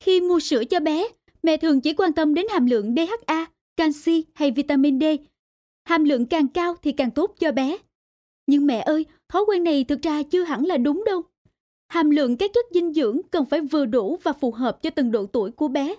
Khi mua sữa cho bé, mẹ thường chỉ quan tâm đến hàm lượng DHA, canxi hay vitamin D. Hàm lượng càng cao thì càng tốt cho bé. Nhưng mẹ ơi, thói quen này thực ra chưa hẳn là đúng đâu. Hàm lượng các chất dinh dưỡng cần phải vừa đủ và phù hợp cho từng độ tuổi của bé.